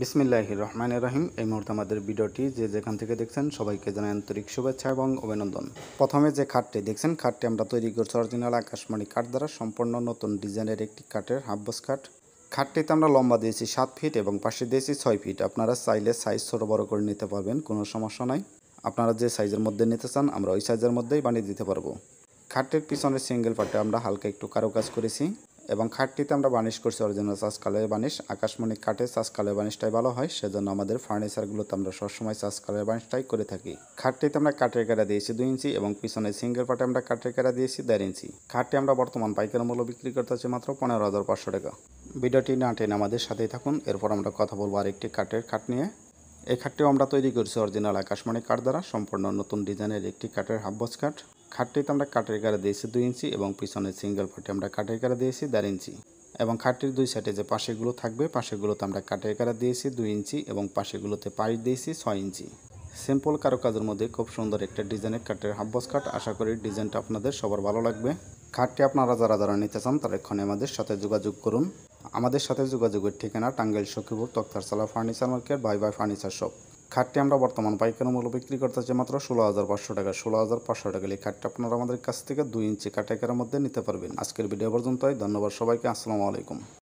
বিসমিল্লাহ রহমান রাহিম এই মুহূর্তে আমাদের ভিডিওটি যে যেখান থেকে দেখছেন সবাইকে জানাই আন্তরিক শুভেচ্ছা এবং অভিনন্দন প্রথমে যে খাটটি দেখছেন খাটটি আমরা তৈরি করছি অরিজিনাল আকাশমণি কাঠ দ্বারা সম্পূর্ণ নতুন ডিজাইনের একটি কাঠের হাফবস কাঠ খাটটিতে আমরা লম্বা দিয়েছি সাত ফিট এবং পাশে দিয়েছি ছয় ফিট আপনারা চাইলে সাইজ ছোটো বড় করে নিতে পারবেন কোনো সমস্যা নাই আপনারা যে সাইজের মধ্যে নিতে চান আমরা ওই সাইজের মধ্যেই বানিয়ে দিতে পারবো খাটের পিছনের সিঙ্গেল পার্টে আমরা হালকা একটু কারো কাজ করেছি এবং খাটটিতে আমরা বানিশ করছি অরিজিনাল চাষ বানিশ আকাশমণিক খাটে চাষ বানিশটাই ভালো হয় সেজন্য আমাদের ফার্নিচারগুলোতে আমরা সবসময় চাষ বানিশটাই করে থাকি খাটটিতে আমরা কাঠের কেড়া দিয়েছি দুই ইঞ্চি এবং পিছনে সিঙ্গেল পাটে আমরা কাঠের কেড়া দিয়েছি দেড় ইঞ্চি খাটটি আমরা বর্তমান পাইকার মূল্য বিক্রি করতে হচ্ছে মাত্র পনেরো হাজার পাঁচশো টাকা ভিডিওটি না টেন আমাদের সাথেই থাকুন এরপর আমরা কথা বলবো আরেকটি কাঠের খাট নিয়ে এই খাটটিও আমরা তৈরি করছি অরিজিনাল আকাশমণি কাঠ দ্বারা সম্পূর্ণ নতুন ডিজাইনের একটি কাঠের বস কাঠ খাটটিতে আমরা কাঠের গাড়ে দিয়েছি দুই ইঞ্চি এবং পিছনের সিঙ্গেল পার্টে আমরা কাঠের কারে দিয়েছি দেড় ইঞ্চি এবং খাটটির দুই সাইডে যে পাশেগুলো থাকবে পাশেগুলোতে আমরা কাঠের কারে দিয়েছি দুই ইঞ্চি এবং পাশেগুলোতে পাশ দিয়েছি ছয় ইঞ্চি সিম্পল কারুকাজের মধ্যে খুব সুন্দর একটা ডিজাইনের কাঠের হাব্বস কাঠ আশা করি ডিজাইনটা আপনাদের সবার ভালো লাগবে খাটটি আপনারা যারা যারা নিতে চান তারা এক্ষণে আমাদের সাথে যোগাযোগ করুন আমাদের সাথে যোগাযোগের ঠিকানা Tangail Sakhipur Taktarsala furniture market buy buy furniture shop খাটটি আমরা বর্তমান পাইকারি মূল্য বিক্রি করতেছি মাত্র ষোলো হাজার পাঁচশো টাকা ষোলো হাজার পাঁচশো টাকা এই খাটটি আপনারা আমাদের কাছ থেকে দুই ইঞ্চি কাটাকারের মধ্যে নিতে পারবেন আজকের ভিডিও পর্যন্তই ধন্যবাদ সবাইকে আসসালামু আলাইকুম